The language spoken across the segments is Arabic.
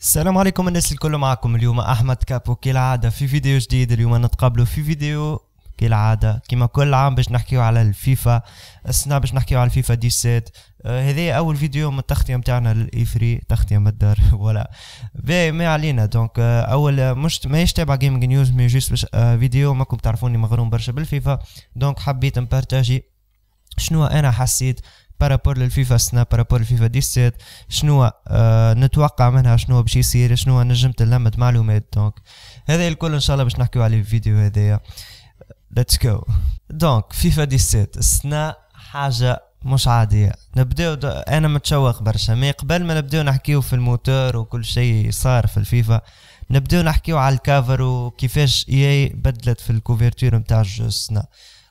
السلام عليكم الناس الكل معكم اليوم احمد كابو كالعاده في فيديو جديد اليوم نتقابلوا في فيديو كالعاده كما كل عام باش نحكيو على الفيفا السنه باش نحكيو على الفيفا 17 آه اول فيديو من التغطيه نتاعنا للاي 3 تغطيه من الدار ولا باهي ما علينا دونك آه اول آه، مش ماهيش تابع جيمنج نيوز مي جوست باش آه فيديو ماكم تعرفوني مغروم برشا بالفيفا دونك حبيت نبارتاجي شنو انا حسيت بارابور للفيفا السنه بارابور للفيفا 17 شنو آه نتوقع منها شنو باش يصير شنو نجمت نلمد معلومات دونك هذا الكل ان شاء الله باش نحكيو عليه في الفيديو هذايا ليتس جو دونك فيفا 17 السنه حاجه مش عادية نبداو انا متشوق برشا مي قبل ما نبداو نحكيو في الموتور وكل شيء صار في الفيفا نبداو نحكيو على الكافر وكيفاش اي بدلت في الكوفرتير نتاع الجو السنه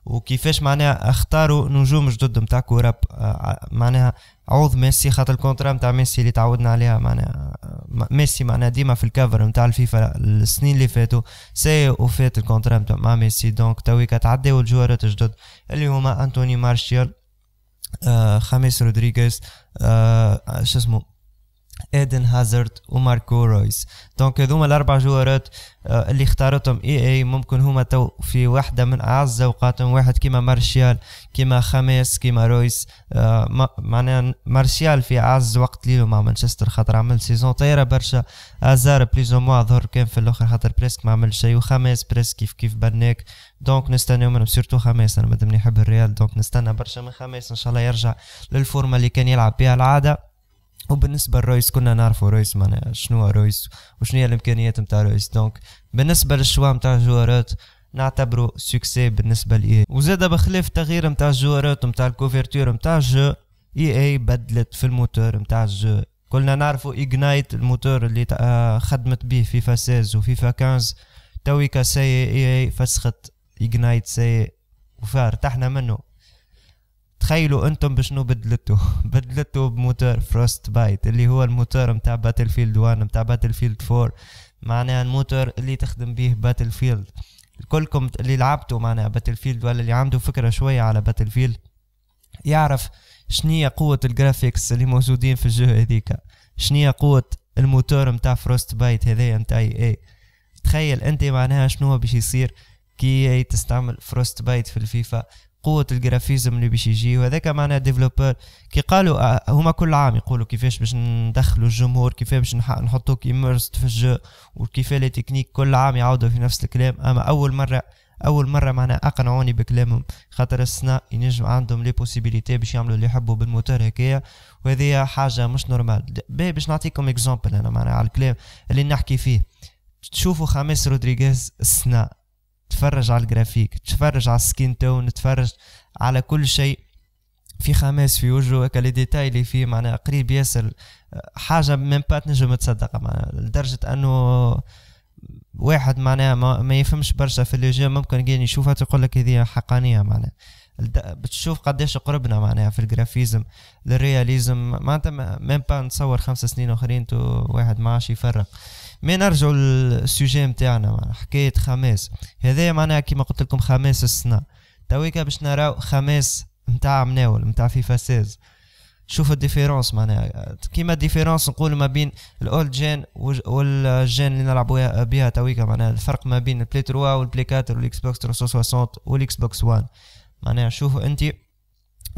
وكيفاش معناها اختاروا نجوم جدد نتاع كوره آه، آه، معناها عوض ميسي خاطر الكونترا نتاع ميسي اللي تعودنا عليها معناها آه، ميسي معناها ديما في الكفر نتاع الفيفا السنين اللي فاتوا سي وفات الكونترا مع ميسي دونك تويكا تعداو الجوارات الجدد اللي هما انتوني مارشيال آه خميس رودريغيز آه شو اسمه ايدن هازارد وماركو رويس دونك هذوما الاربع جوارات آه، اللي اختارتهم اي اي ممكن هما تو في واحدة من اعز اوقاتهم واحد كيما مارشيال كيما خماس كيما رويس آه، معناها مارشيال في اعز وقت ليلو مع مانشستر خاطر عمل سيزون طايرة برشا ازار بليز موا ظهر كان في الاخر خاطر بريسك ما عمل شيء وخماس بريسك كيف كيف بناك دونك نستنى منهم سيرتو خماس انا مادام نحب الريال دونك نستنى برشا من خماس ان شاء الله يرجع للفورمه اللي كان يلعب بها العاده وبالنسبه لرويس كنا نعرفوا رويس معناها شنو رويس وشنو هي الامكانيات نتاع رويس دونك بالنسبه للشوا نتاع الجوارات نعتبره سكسي بالنسبه لاي وزاد بخلاف التغيير نتاع الجوارات نتاع الكوفرتور نتاع الجو اي اي بدلت في الموتور نتاع الجو كلنا نعرفوا ايجنايت الموتور اللي آه، خدمت به فيفا 16 وفيفا 15 تويكا سي اي اي فسخت ايجنايت سي وفارتحنا منه تخيلوا انتم بشنو بدلتوا بدلتوا بموتور فروست بايت اللي هو الموتور متاع باتل فيلد 1 متاع باتل فيلد 4 معناها الموتور اللي تخدم به باتل فيلد كلكم اللي لعبتوا معناها باتل فيلد ولا اللي عنده فكره شويه على باتل فيلد يعرف شنية قوة الجرافيكس اللي موجودين في الجهة هذيك شنية قوة الموتور متاع فروست بايت هذايا متاع اي اي تخيل انت معناها شنو باش يصير كي تستعمل فروست بايت في الفيفا قوه الجرافيزم اللي باش يجي وهذاك معناها ديفلوبر كي قالوا آه، هما كل عام يقولوا كيفاش باش ندخلوا الجمهور كيفاش باش نحطوا ايميرست في الجو وكيف لي تكنيك كل عام يعاودوا في نفس الكلام اما اول مره اول مره معناها اقنعوني بكلامهم خاطر السنا ينجم عندهم لي بوسيبيليتي باش يعملوا اللي يحبوا بالموتور هكايا وهذه حاجه مش نورمال باش نعطيكم اكزامبل انا معناها على الكلام اللي نحكي فيه تشوفوا خميس رودريغيز السنا تفرج على الجرافيك تفرج على السكين تون تفرج على كل شيء في خماس في وجهه هكا لي ديتاي اللي فيه معناها قريب ياسر حاجه ميم با تنجم تصدقها معناها لدرجه انه واحد معناها ما, ما يفهمش برشا في اللي ممكن كان يشوفها تقول لك هذه حقانيه معناها بتشوف قداش قربنا معناها في الجرافيزم للرياليزم معناتها ميم با نتصور خمس سنين اخرين تو واحد ما عادش يفرق مي نرجعوا للسوجي نتاعنا حكايه خماس هذايا معناها كيما قلت لكم خماس السنه تويكا باش نراو خماس نتاع مناول نتاع فيفا 16 شوف الديفيرونس معناها كيما الديفيرونس نقول ما بين الاولد جين والجين اللي نلعبوا بها تويكا معناها الفرق ما بين البلاي 3 والبلاي 4 والاكس بوكس 360 والاكس بوكس 1 معناها شوف انت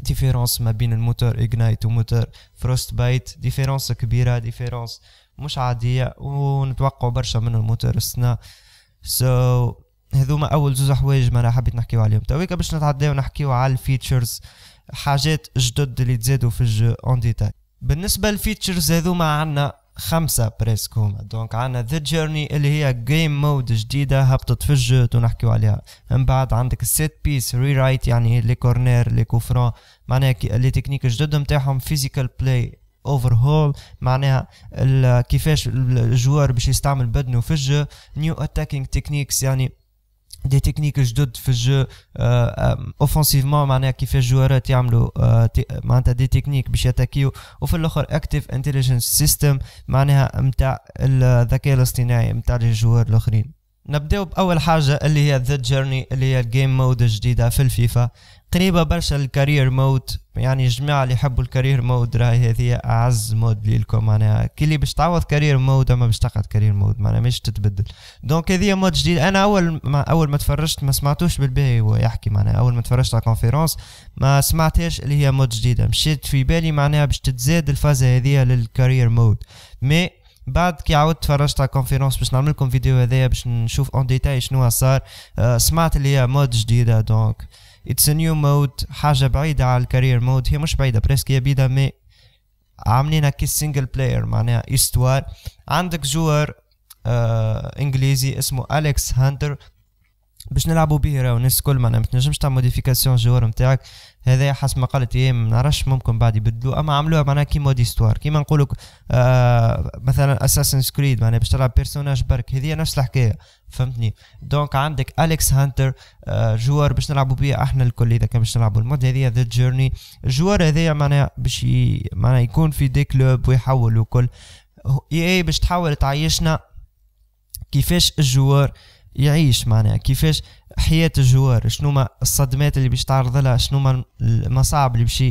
ديفيرونس ما بين الموتور اغنايت وموتور فروست بايت ديفيرونس كبيره ديفيرونس مش عاديه ونتوقعوا برشا من الموتور السنه سو so, هذوما اول زوز حوايج ما انا حبيت نحكيو عليهم تويكا باش نتعداو نحكيو على الفيتشرز حاجات جدد اللي تزادوا في الجو اون ديتاي بالنسبه للفيتشرز هذوما عندنا خمسة بريسك هما دونك عندنا ذا جيرني اللي هي جيم مود جديدة هبطت في الجو تو عليها من بعد عندك السيت بيس ري رايت يعني لي كورنير لي كوفرون معناها لي تكنيك جدد نتاعهم فيزيكال بلاي اوفر هول معناها كيفاش الجوار باش يستعمل بدنه في الجو نيو اتاكينغ تكنيكس يعني دي تكنيك جدد في الجو اوفنسيفمون آه، معناها كيفاش الجوارات يعملوا آه، معناتها دي تكنيك باش يتاكيو وفي الاخر اكتيف انتليجنس سيستم معناها نتاع الذكاء الاصطناعي نتاع الجوار الاخرين نبداو باول حاجه اللي هي ذا جيرني اللي هي الجيم مود الجديده في الفيفا قريبه برشا الكارير مود يعني الجماعه اللي يحبوا الكارير مود راهي هذه اعز مود ليكم معناها كي اللي باش تعوض كارير مود اما باش تقعد كارير مود معناها مش تتبدل دونك هذه مود جديد انا اول ما اول ما تفرجت ما سمعتوش بالباهي هو يحكي معناها اول ما تفرجت على الكونفيرونس ما سمعتهاش اللي هي مود جديده مشيت في بالي معناها باش تتزاد الفازه هذه للكارير مود مي بعد كي عاودت تفرجت على كونفيرونس باش نعمل لكم فيديو هذايا باش نشوف اون ديتاي شنو صار آه، سمعت اللي هي مود جديده دونك It's a new mode. حاجه بعيدة على الكارير مود هي مش بعيدة بريسك هي بعيده مي عاملينها كي سينجل بلاير معناها استوار عندك جوار آه انجليزي اسمه اليكس هانتر باش نلعبوا به راهو الناس الكل معناها ما تنجمش تعمل موديفيكاسيون جوار نتاعك هذا حسب ما قالت ايام ما نعرفش ممكن بعد يبدلوا اما عملوها معناها كي مود استوار كيما نقولوا آه مثلا اساسن سكريد معناها باش تلعب بيرسوناج برك هذه نفس الحكايه فهمتني دونك عندك اليكس هانتر آه جوار باش نلعبوا بيه احنا الكل اذا كان باش نلعبوا المود هذه ذا جيرني الجوار هذايا معناها باش معناها يكون في دي كلوب ويحول وكل اي باش تحاول تعيشنا كيفاش الجوار يعيش معناها كيفاش حياة الجوار شنو ما الصدمات اللي باش تعرض لها شنو ما المصاعب اللي باش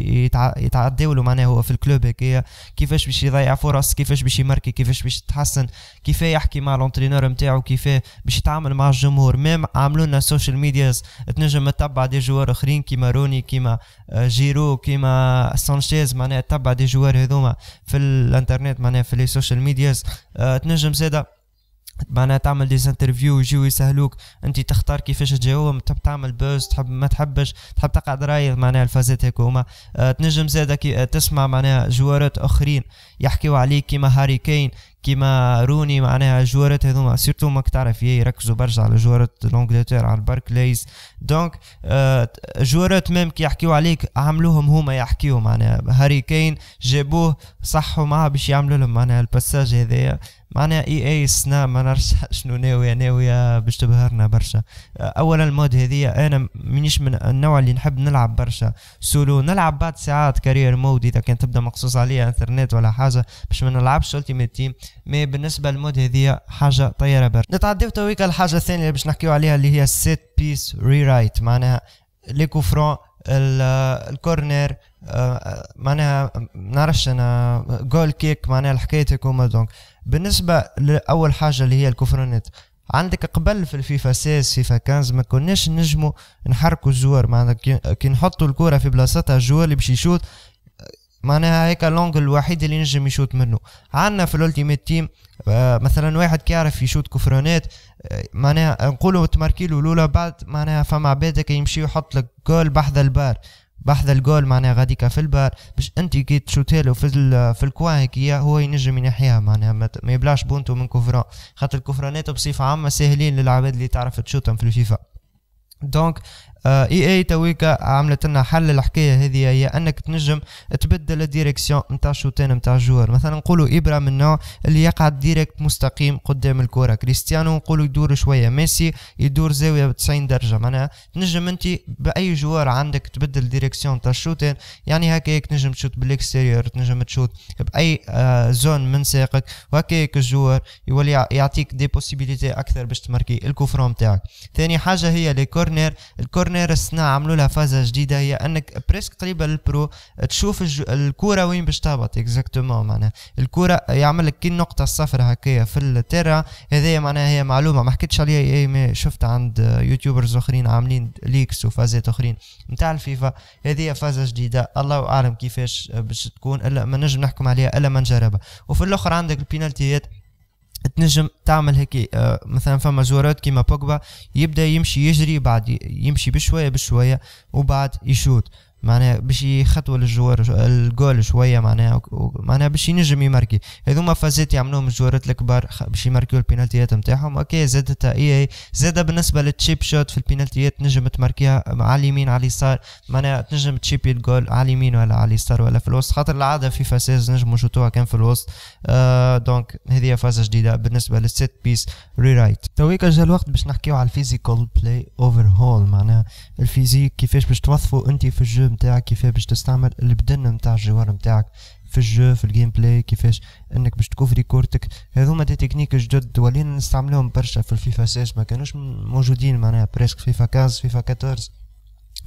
يتعداو له معناها هو في الكلوب هكايا كيفاش باش يضيع فرص كيفاش باش يماركي كيفاش باش يتحسن كيف يحكي مع لونترينور نتاعو كيف باش يتعامل مع الجمهور ميم عملوا لنا سوشيال ميديا تنجم تتبع دي جوار اخرين كيما روني كيما آه، جيرو كيما سانشيز معناها تتبع دي جوار هذوما في الانترنت معناها في لي سوشيال آه، تنجم زاده معناها تعمل دي انترفيو يجيو يسهلوك انت تختار كيفاش تجاوبهم تحب تعمل بوز تحب ما تحبش تحب تقعد رايض معناها الفازات هكوما آه تنجم زادا آه، تسمع معناها جوارات اخرين يحكيو عليك كيما هاري كين كيما روني معناها جوارات هذوما سيرتو ماك تعرف يركزوا برشا على جوارات لونجلتير على الباركليز دونك آه، جوارات ميم كي يحكيو عليك عملوهم هما يحكيو معناها هاري كين جابوه صحوا معاه باش يعملوا لهم معناها الباساج هذايا معناها اي اي سنا ما نعرفش شنو ناويه ناويه باش تبهرنا برشا اولا المود هذيا انا مانيش من النوع اللي نحب نلعب برشا سولو نلعب بعد ساعات كارير مود اذا كان تبدا مقصوص عليها انترنت ولا حاجه باش ما نلعبش التيميت تيم مي بالنسبه للمود هذيا حاجه طياره برشا نتعداو تويك الحاجه الثانيه اللي باش نحكيو عليها اللي هي سيت بيس ري رايت معناها لي كوفرون الكورنر آه، معناها نعرفش انا جول كيك معناها الحكايه تكون دونك بالنسبه لاول حاجه اللي هي الكفرونات عندك قبل في الفيفا 6 فيفا 15 ما كناش نجمو نحركوا الجوار معناتها كي نحطوا الكره في بلاصتها الجوار اللي باش يشوط معناها هيك لونغ الوحيد اللي نجم يشوت منه عندنا في الالتيميت تيم آه، مثلا واحد كيعرف يشوت كفرانات آه، معناها نقولوا تماركي له بعد معناها فما عباد يمشي يحط لك جول بحذا البار بحذا الجول معناها غاديكا في البار باش انت كي تشوتها له في في الكوان هيكيا هو ينجم ينحيها معناها ما يبلاش بونتو من كفران خاطر الكفرانات بصفه عامه ساهلين للعباد اللي تعرف تشوتهم في الفيفا دونك آه، اي اي تويكا عملت لنا حل الحكايه هذه هي انك تنجم تبدل الديريكسيون نتاع الشوطين نتاع الجوار مثلا نقولوا ابره من نوع اللي يقعد ديريكت مستقيم قدام الكره كريستيانو نقولوا يدور شويه ميسي يدور زاويه 90 درجه معناها تنجم انت باي جوار عندك تبدل ديريكسيون نتاع الشوتين يعني هكاك تنجم تشوت بالاكستيريور تنجم تشوت باي آه، زون من ساقك وهكاك الجوار يولي يعطيك دي بوسيبيليتي اكثر باش تماركي الكوفرون نتاعك ثاني حاجه هي لي كورنر الكورنير السنة عملوا لها فازة جديدة هي انك بريسك قريبة للبرو تشوف الج... الكورة وين باش تهبط اكزاكتومون معناها الكورة يعمل لك كي النقطة الصفر هكايا في التيرا هذايا معناها هي معلومة ما حكيتش عليها اي ما شفت عند يوتيوبرز اخرين عاملين ليكس وفازات اخرين نتاع الفيفا هذه فازة جديدة الله اعلم كيفاش باش تكون الا ما نجم نحكم عليها الا ما نجربها وفي الاخر عندك البينالتيات تنجم تعمل هيك آه، مثلا فما جورات كيما بوجبا يبدا يمشي يجري بعد يمشي بشويه بشويه وبعد يشوت معناها باش يخطوا للجوار الجول شويه معناها معناها باش ينجم يماركي هذوما فازات يعملوهم الجوارات الكبار باش يماركيو البينالتيات نتاعهم اوكي زادت اي اي زاد بالنسبه للتشيب شوت في البينالتيات تنجم تماركيها على اليمين على اليسار معناها تنجم تشيبي الجول على اليمين ولا على اليسار ولا في الوسط خاطر العاده في فاساز نجموا شوتوها كان في الوسط آه دونك هذه فازه جديده بالنسبه للست بيس ري رايت تويك جا الوقت باش نحكيو على الفيزيكال بلاي اوفر هول معناها الفيزيك كيفاش باش توظفوا انت في الجو نتاعك كيفاه باش تستعمل البدن نتاع الجوار نتاعك في الجو في الجيم بلاي كيفاش انك باش تكوفري كورتك هذوما دي تكنيك جدد ولينا نستعملهم برشا في الفيفا 6 ما كانوش موجودين معناها بريسك فيفا 15 فيفا 14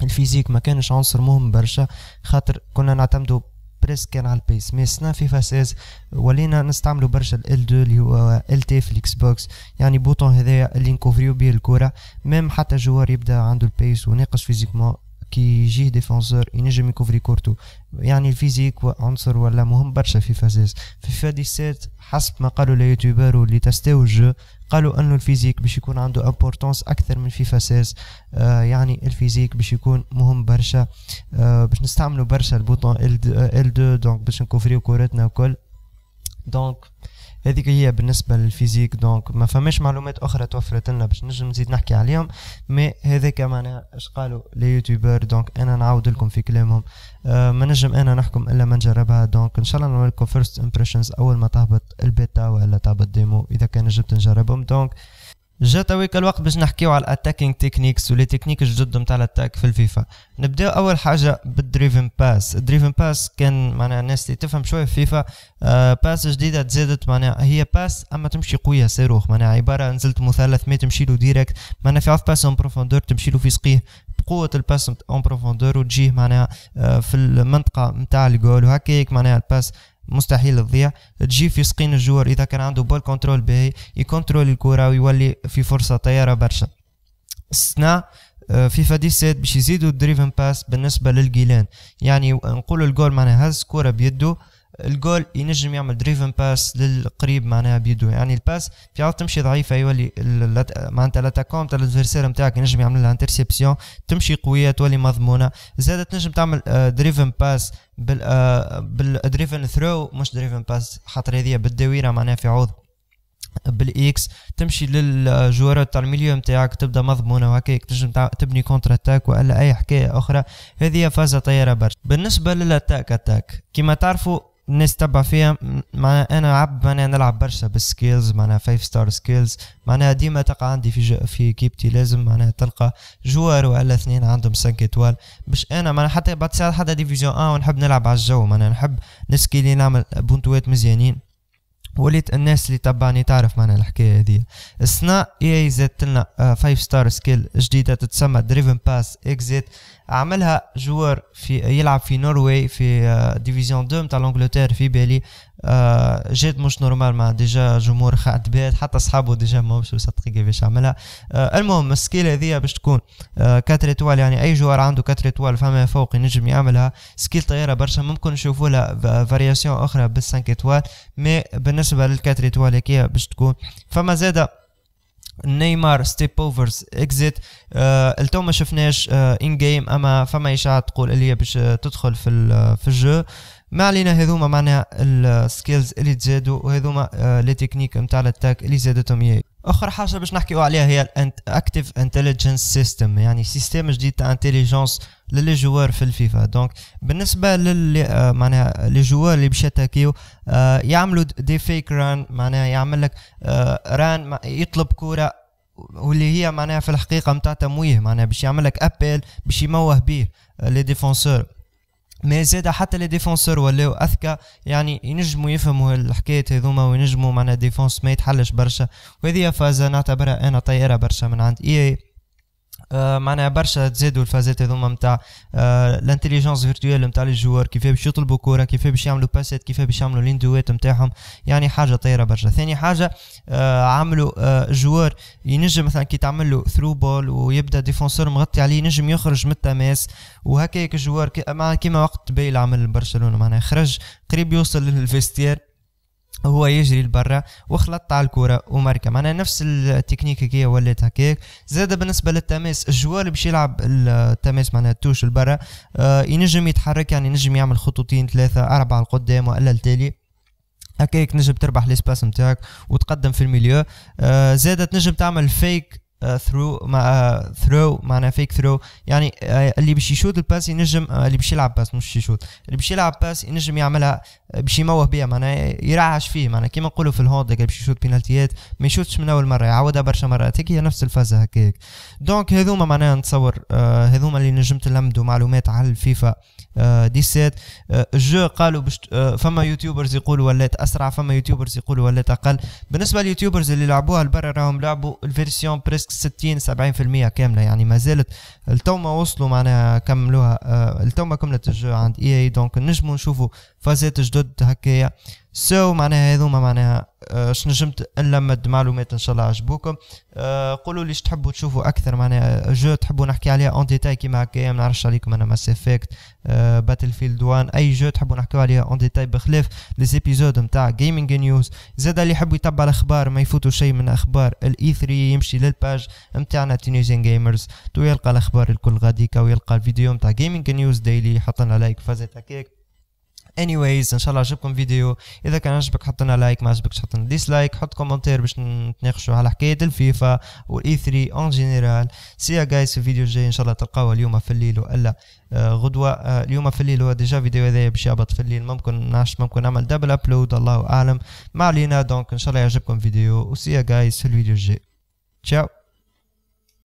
الفيزيك ما كانش عنصر مهم برشا خاطر كنا نعتمدو بريس كان على البيس مي سنا فيفا 16 ولينا نستعملو برشا ال 2 اللي هو ال تي في الاكس بوكس يعني بوطون هذايا اللي نكوفريو بيه الكرة ميم حتى جوار يبدا عنده البيس وناقص فيزيكمون كي يجيه ديفونسور ينجم يكوفري كورتو يعني الفيزيك عنصر ولا مهم برشا في فازيز في فادي سات حسب ما قالوا اليوتيوبر اللي تستاو الجو قالوا انه الفيزيك باش يكون عنده امبورتونس اكثر من فيفا 16 آه يعني الفيزيك باش يكون مهم برشا آه باش نستعملوا برشا البوطون ال2 دونك باش نكوفريو كورتنا وكل دونك آه هذيك هي بالنسبه للفيزيك دونك ما فماش معلومات اخرى توفرت لنا باش نجم نزيد نحكي عليهم مي هذاك معناها اش قالوا لي يوتيوبر دونك انا نعاود لكم في كلامهم أه ما نجم انا نحكم الا ما نجربها دونك ان شاء الله لكم فيرست امبريشنز اول ما تهبط البيتا ولا تهبط ديمو اذا كان نجمت نجربهم دونك جا تويك الوقت باش نحكيو على الاتاكينغ تكنيكس ولي تكنيك الجدد نتاع الاتاك في الفيفا نبداو اول حاجه بالدريفن باس الدريفن باس كان معناها الناس اللي تفهم شويه في فيفا آه باس جديده تزادت معناها هي باس اما تمشي قويه صاروخ معناها عباره نزلت مثلث ما تمشي له ديريكت معناها في عف باس اون بروفوندور تمشي له في سقيه بقوه الباس اون بروفوندور وتجيه معناها آه، في المنطقه نتاع الجول وهكاك معناها الباس مستحيل تضيع تجي في سقين الجوار اذا كان عنده بول كنترول باهي يكونترول الكره ويولي في فرصه طياره برشا سنا آه، في فادي 17 باش يزيدوا الدريفن باس بالنسبه للجيلان يعني نقول الجول معناها هز كره بيده الجول ينجم يعمل دريفن باس للقريب معناها بيدو يعني الباس بيعاود تمشي ضعيفه يولي أيوة معناتها الاتاكون تاع الادفيرسير نتاعك ينجم يعمل لها انترسيبسيون تمشي قويه تولي مضمونه زاد تنجم تعمل دريفن آه، باس بال آه، بالدريفن ثرو مش دريفن باس خاطر هذه بالدويره معناها في عوض بالاكس تمشي للجوار تاع الميليو نتاعك تبدا مضمونه وهكاك تنجم تبني كونتر اتاك والا اي حكايه اخرى هذه فازه طياره برشا بالنسبه للاتاك اتاك كيما تعرفوا الناس تبع فيها معناها انا عب معناها نلعب برشا بالسكيلز معناها فايف ستار سكيلز معناها ديما تلقى عندي في في كيبتي لازم معناها تلقى جوار ولا اثنين عندهم سانك اتوال باش انا معناها حتى بعد ساعات حتى ديفيزيون اه ونحب نلعب على الجو معناها نحب نسكيلي نعمل بونتوات مزيانين وليت الناس اللي تبعني تعرف معنا الحكايه هذه السنا اي زادت لنا 5 ستار سكيل جديده تتسمى دريفن باس اكزيت عملها جوار في يلعب في نوروي في ديفيزيون 2 نتاع لانجلتير في بالي آه، جات مش نورمال مع ديجا جمهور بيت حتى اصحابه ديجا مش مصدقين كيفاش عملها آه المهم السكيل هذيا باش تكون آه كاتر اتوال يعني اي جوار عنده كاتر اتوال فما فوق ينجم يعملها سكيل طياره برشا ممكن نشوفوا لها فارياسيون اخرى بالسانك اتوال مي بالنسبه للكاتر اتوال هكيا باش تكون فما زاده نيمار ستيب اوفرز اكزيت التو ما شفناش ان آه، جيم اما فما اشاعات تقول اللي باش آه، تدخل في آه، في الجو ما علينا هذوما معناها السكيلز اللي تزادوا وهذوما لي تكنيك نتاع الاتاك اللي زادتهم اخر حاجه باش نحكيو عليها هي الاكتيف انتليجنس سيستم يعني سيستم جديد تاع انتليجنس للي جوار في الفيفا دونك بالنسبه للي آه، معناها لي جوار اللي باش يتاكيو آه، يعملوا دي فيك ران معناها يعمل لك ران آه، يطلب كوره واللي هي معناها في الحقيقه متاع تمويه معناها باش يعمل لك ابل باش يموه بيه لي ديفونسور مي زاد حتى لي ديفونسور ولاو اذكى يعني ينجموا يفهموا الحكايات هذوما وينجموا معنا ديفونس ما يتحلش برشا وهذه فازة نعتبرها انا طيارة برشا من عند اي Euh, معناها برشا تزادوا الفازات هذوما نتاع الانتليجنس فيرتويال نتاع الجوار كيف باش يطلبوا كوره كيف باش يعملوا باسات كيف باش يعملوا الاندوات نتاعهم يعني حاجه طايره برشا ثاني حاجه آه، عملوا جوار آه، ينجم مثلا كي تعمل له ثرو بول ويبدا ديفونسور مغطي عليه ينجم يخرج من التماس وهكاك الجوار كيما وقت بيل عمل برشلونه معناها خرج قريب يوصل للفيستير هو يجري لبرا وخلط على الكرة وماركا معناها نفس التكنيك هكايا ولات هكاك زاد بالنسبة للتماس الجوار اللي باش يلعب التماس معناها التوش لبرا آه ينجم يتحرك يعني ينجم يعمل خطوتين ثلاثة أربعة لقدام وإلا التالي هكاك نجم تربح ليسباس نتاعك وتقدم في الميليو آه زاد تنجم تعمل فيك ثرو آه، مع ثرو آه، معناها فيك ثرو يعني آه، اللي باش يشوت الباس ينجم اللي باش يلعب باس مش يشوت اللي باش يلعب باس ينجم يعملها باش يموه بها معناها يرعش فيه معناها كيما نقولوا في الهوند اللي باش يشوت بينالتيات ما يشوتش من اول مره يعاودها برشا مرات هيك هي نفس الفازه هكاك دونك هذوما معناها نتصور هذوما اللي نجمت نلمدوا معلومات على الفيفا 17 الجو قالوا باش فما يوتيوبرز يقولوا ولات اسرع فما يوتيوبرز يقولوا ولات اقل بالنسبه لليوتيوبرز اللي لعبوها لبرا راهم لعبوا الفيرسيون بريس الريسك 60 70% كامله يعني ما زالت التو ما وصلوا معناها كملوها آه، التو ما كملت الجو عند اي اي دونك نجموا نشوفوا فازات جدد هكايا سو so, معناها هذوما معناها اش نجمت نلمد معلومات ان شاء الله عجبوكم أه قولوا لي تحبوا تشوفوا اكثر معناها جو تحبوا نحكي عليها اون ديتاي كيما هكايا ما نعرفش عليكم انا ماس افكت أه باتل فيلد 1 اي جو تحبوا نحكوا عليها اون ديتاي بخلاف لي زيبيزود نتاع جيمنج نيوز زاد اللي يحب يتبع الاخبار ما يفوتوا شيء من اخبار الاي 3 e يمشي للباج نتاعنا تينيزين جيمرز تو يلقى الاخبار الكل غاديكا ويلقى الفيديو نتاع جيمنج نيوز ديلي حطنا لايك فازت هكاك anyways ان شاء الله عجبكم فيديو اذا كان عجبك حط لنا لايك ما عجبكش حط لنا ديسلايك حط كومنتير باش نتناقشوا على حكايه الفيفا والاي 3 اون جينيرال سي جايز في الفيديو الجاي ان شاء الله تلقاوه اليوم في الليل والا آه، غدوه آه، اليوم في الليل هو ديجا فيديو هذا باش يهبط في الليل ممكن نعش ممكن نعمل دبل ابلود الله اعلم ما علينا دونك ان شاء الله يعجبكم فيديو وسي جايز في الفيديو الجاي تشاو